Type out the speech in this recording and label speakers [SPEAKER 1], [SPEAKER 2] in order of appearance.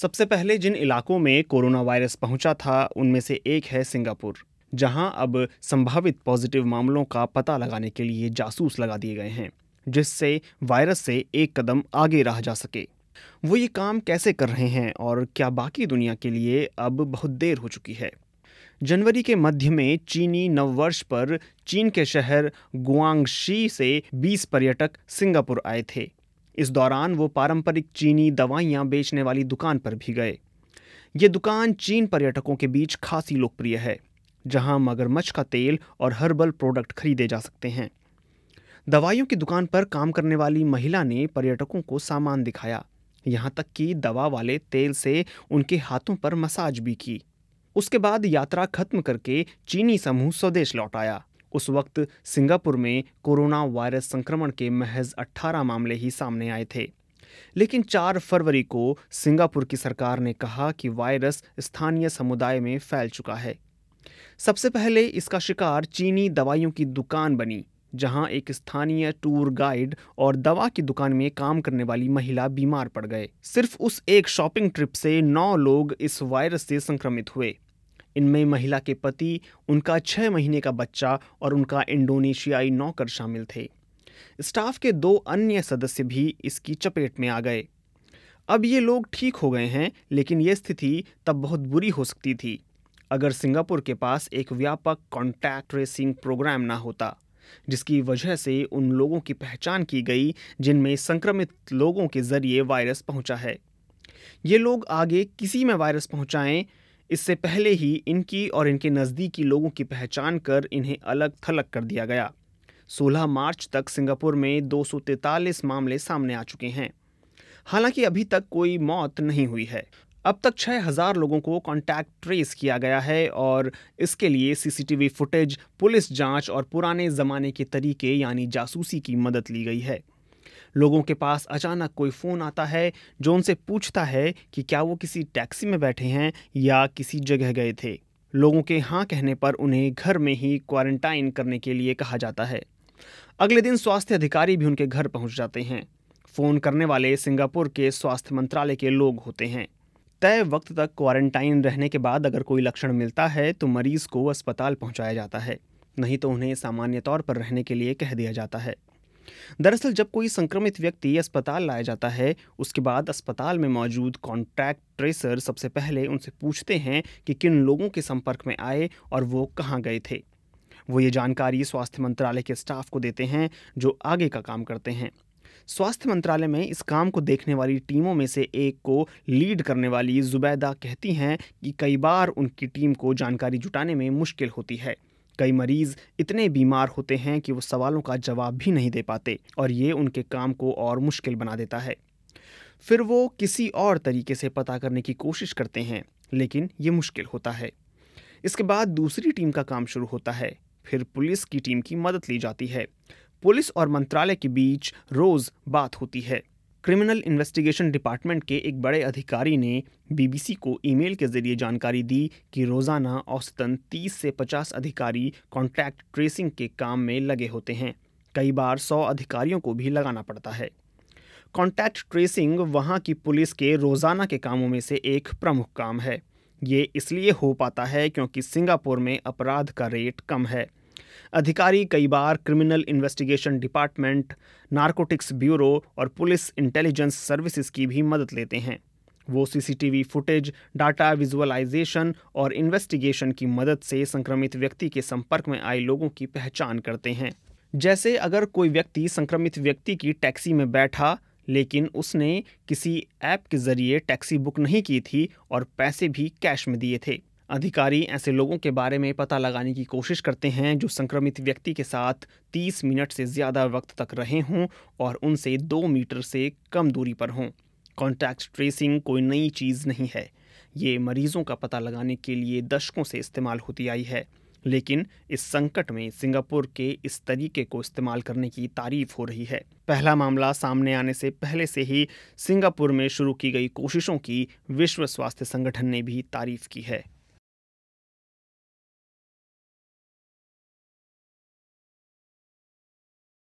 [SPEAKER 1] सबसे पहले जिन इलाकों में कोरोना वायरस पहुंचा था उनमें से एक है सिंगापुर जहां अब संभावित पॉजिटिव मामलों का पता लगाने के लिए जासूस लगा दिए गए हैं जिससे वायरस से एक कदम आगे रह जा सके वो ये काम कैसे कर रहे हैं और क्या बाकी दुनिया के लिए अब बहुत देर हो चुकी है जनवरी के मध्य में चीनी नववर्ष पर चीन के शहर गुआंगशी से 20 पर्यटक सिंगापुर आए थे इस दौरान वो पारंपरिक चीनी दवाइयाँ बेचने वाली दुकान पर भी गए ये दुकान चीन पर्यटकों के बीच खासी लोकप्रिय है जहां मगरमच्छ का तेल और हर्बल प्रोडक्ट खरीदे जा सकते हैं दवाइयों की दुकान पर काम करने वाली महिला ने पर्यटकों को सामान दिखाया यहाँ तक कि दवा वाले तेल से उनके हाथों पर मसाज भी की उसके बाद यात्रा खत्म करके चीनी समूह स्वदेश लौट आया उस वक्त सिंगापुर में कोरोना वायरस संक्रमण के महज 18 मामले ही सामने आए थे लेकिन 4 फरवरी को सिंगापुर की सरकार ने कहा कि वायरस स्थानीय समुदाय में फैल चुका है सबसे पहले इसका शिकार चीनी दवाइयों की दुकान बनी जहां एक स्थानीय टूर गाइड और दवा की दुकान में काम करने वाली महिला बीमार पड़ गए सिर्फ उस एक शॉपिंग ट्रिप से नौ लोग इस वायरस से संक्रमित हुए इनमें महिला के पति उनका छः महीने का बच्चा और उनका इंडोनेशियाई नौकर शामिल थे स्टाफ के दो अन्य सदस्य भी इसकी चपेट में आ गए अब ये लोग ठीक हो गए हैं लेकिन ये स्थिति तब बहुत बुरी हो सकती थी अगर सिंगापुर के पास एक व्यापक कॉन्टैक्ट ट्रेसिंग प्रोग्राम ना होता जिसकी वजह से उन लोगों की पहचान की गई जिनमें संक्रमित लोगों के जरिए वायरस पहुंचा है ये लोग आगे किसी में वायरस पहुंचाएं इससे पहले ही इनकी और इनके नज़दीकी लोगों की पहचान कर इन्हें अलग थलग कर दिया गया 16 मार्च तक सिंगापुर में दो मामले सामने आ चुके हैं हालांकि अभी तक कोई मौत नहीं हुई है अब तक 6000 लोगों को कॉन्टैक्ट ट्रेस किया गया है और इसके लिए सीसीटीवी फुटेज पुलिस जांच और पुराने ज़माने के तरीके यानी जासूसी की मदद ली गई है लोगों के पास अचानक कोई फ़ोन आता है जो उनसे पूछता है कि क्या वो किसी टैक्सी में बैठे हैं या किसी जगह गए थे लोगों के हाँ कहने पर उन्हें घर में ही क्वारंटाइन करने के लिए कहा जाता है अगले दिन स्वास्थ्य अधिकारी भी उनके घर पहुंच जाते हैं फ़ोन करने वाले सिंगापुर के स्वास्थ्य मंत्रालय के लोग होते हैं तय वक्त तक क्वारंटाइन रहने के बाद अगर कोई लक्षण मिलता है तो मरीज़ को अस्पताल पहुंचाया जाता है नहीं तो उन्हें सामान्य तौर पर रहने के लिए कह दिया जाता है दरअसल जब कोई संक्रमित व्यक्ति अस्पताल लाया जाता है उसके बाद अस्पताल में मौजूद कॉन्टैक्ट ट्रेसर सबसे पहले उनसे पूछते हैं कि किन लोगों के संपर्क में आए और वो कहाँ गए थे वो ये जानकारी स्वास्थ्य मंत्रालय के स्टाफ को देते हैं जो आगे का काम करते हैं स्वास्थ्य मंत्रालय में इस काम को देखने वाली टीमों में से एक को लीड करने वाली जुबैदा कहती हैं कि कई बार उनकी टीम को जानकारी जुटाने में मुश्किल होती है कई मरीज इतने बीमार होते हैं कि वो सवालों का जवाब भी नहीं दे पाते और ये उनके काम को और मुश्किल बना देता है फिर वो किसी और तरीके से पता करने की कोशिश करते हैं लेकिन ये मुश्किल होता है इसके बाद दूसरी टीम का काम शुरू होता है फिर पुलिस की टीम की मदद ली जाती है पुलिस और मंत्रालय के बीच रोज़ बात होती है क्रिमिनल इन्वेस्टिगेशन डिपार्टमेंट के एक बड़े अधिकारी ने बीबीसी को ईमेल के जरिए जानकारी दी कि रोज़ाना औसतन 30 से 50 अधिकारी कॉन्टैक्ट ट्रेसिंग के काम में लगे होते हैं कई बार 100 अधिकारियों को भी लगाना पड़ता है कॉन्टैक्ट ट्रेसिंग वहाँ की पुलिस के रोज़ाना के कामों में से एक प्रमुख काम है ये इसलिए हो पाता है क्योंकि सिंगापुर में अपराध का रेट कम है अधिकारी कई बार criminal investigation department narcotics bureau और पुलिस इंटेलिजेंस सर्विसेज की भी मदद लेते हैं वो सीसीटीवी फुटेज डाटा विजुअलाइजेशन और इन्वेस्टिगेशन की मदद से संक्रमित व्यक्ति के संपर्क में आए लोगों की पहचान करते हैं जैसे अगर कोई व्यक्ति संक्रमित व्यक्ति की टैक्सी में बैठा लेकिन उसने किसी ऐप के ज़रिए टैक्सी बुक नहीं की थी और पैसे भी कैश में दिए थे अधिकारी ऐसे लोगों के बारे में पता लगाने की कोशिश करते हैं जो संक्रमित व्यक्ति के साथ 30 मिनट से ज़्यादा वक्त तक रहे हों और उनसे दो मीटर से कम दूरी पर हों कॉन्टैक्ट ट्रेसिंग कोई नई चीज़ नहीं है ये मरीजों का पता लगाने के लिए दशकों से इस्तेमाल होती आई है लेकिन इस संकट में सिंगापुर के इस तरीके को इस्तेमाल करने की तारीफ हो रही है पहला मामला सामने आने से पहले से ही सिंगापुर में शुरू की गई कोशिशों की विश्व स्वास्थ्य संगठन ने भी तारीफ की है